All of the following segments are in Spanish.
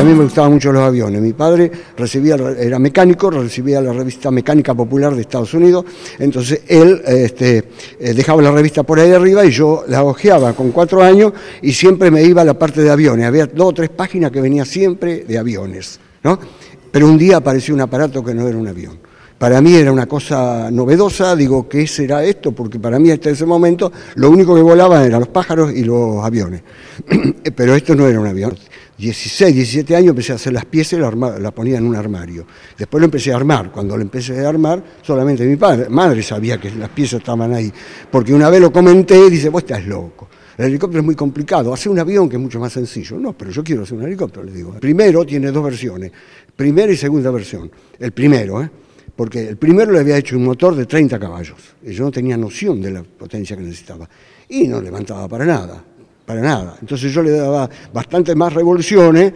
a mí me gustaban mucho los aviones. Mi padre recibía, era mecánico, recibía la revista Mecánica Popular de Estados Unidos, entonces él este, eh, dejaba la revista por ahí arriba y yo la hojeaba con cuatro años y siempre me iba a la parte de aviones. Había dos o tres páginas que venía siempre de aviones, ¿no? Pero un día apareció un aparato que no era un avión. Para mí era una cosa novedosa, digo, ¿qué será esto? Porque para mí hasta ese momento lo único que volaban eran los pájaros y los aviones. Pero esto no era un avión. 16, 17 años empecé a hacer las piezas y las la ponía en un armario. Después lo empecé a armar. Cuando lo empecé a armar, solamente mi padre, madre sabía que las piezas estaban ahí. Porque una vez lo comenté y dice, vos estás loco. El helicóptero es muy complicado, hace un avión que es mucho más sencillo. No, pero yo quiero hacer un helicóptero, le digo. Primero tiene dos versiones, primera y segunda versión. El primero, ¿eh? porque el primero le había hecho un motor de 30 caballos. Y yo no tenía noción de la potencia que necesitaba. Y no levantaba para nada para nada. Entonces yo le daba bastantes más revoluciones,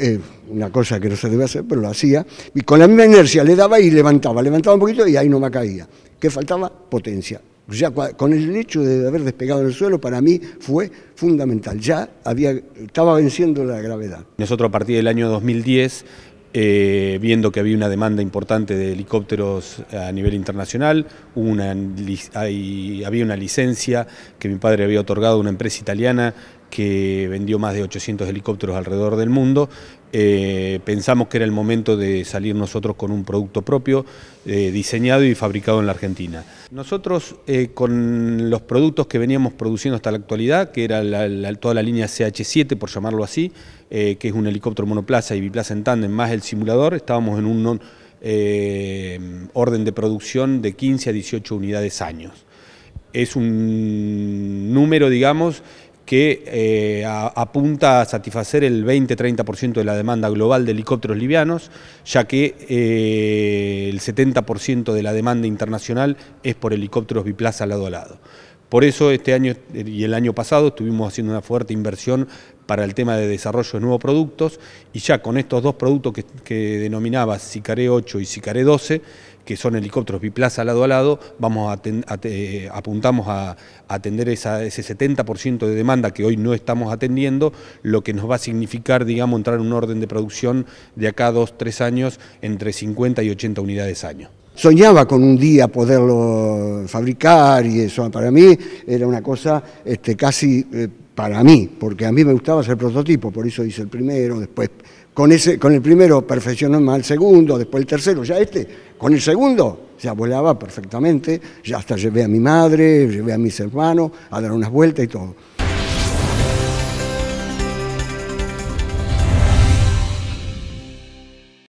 eh, una cosa que no se debe hacer, pero lo hacía, y con la misma inercia le daba y levantaba, levantaba un poquito y ahí no me caía. ¿Qué faltaba? Potencia. Ya con el hecho de haber despegado en el suelo, para mí fue fundamental. Ya había, estaba venciendo la gravedad. Nosotros a partir del año 2010 eh, viendo que había una demanda importante de helicópteros a nivel internacional, había una licencia que mi padre había otorgado a una empresa italiana que vendió más de 800 helicópteros alrededor del mundo. Eh, pensamos que era el momento de salir nosotros con un producto propio, eh, diseñado y fabricado en la Argentina. Nosotros eh, con los productos que veníamos produciendo hasta la actualidad, que era toda la línea CH7, por llamarlo así, que es un helicóptero monoplaza y biplaza en tandem, más el simulador, estábamos en un orden de producción de 15 a 18 unidades años. Es un número, digamos, que eh, apunta a satisfacer el 20-30% de la demanda global de helicópteros livianos, ya que eh, el 70% de la demanda internacional es por helicópteros biplaza lado a lado. Por eso este año eh, y el año pasado estuvimos haciendo una fuerte inversión para el tema de desarrollo de nuevos productos y ya con estos dos productos que, que denominaba Sicaré 8 y Sicaré 12, que son helicópteros biplaza lado a lado, vamos eh, apuntamos a, atender esa, ese 70% de demanda que hoy no estamos atendiendo, lo que nos va a significar, digamos, entrar en un orden de producción de acá a dos, tres años entre 50 y 80 unidades año. Soñaba con un día poderlo fabricar y eso para mí era una cosa este, casi... Eh, para mí, porque a mí me gustaba hacer prototipo, por eso hice el primero, después con, ese, con el primero perfeccionó más el segundo, después el tercero, ya este, con el segundo ya volaba perfectamente, ya hasta llevé a mi madre, llevé a mis hermanos a dar unas vueltas y todo.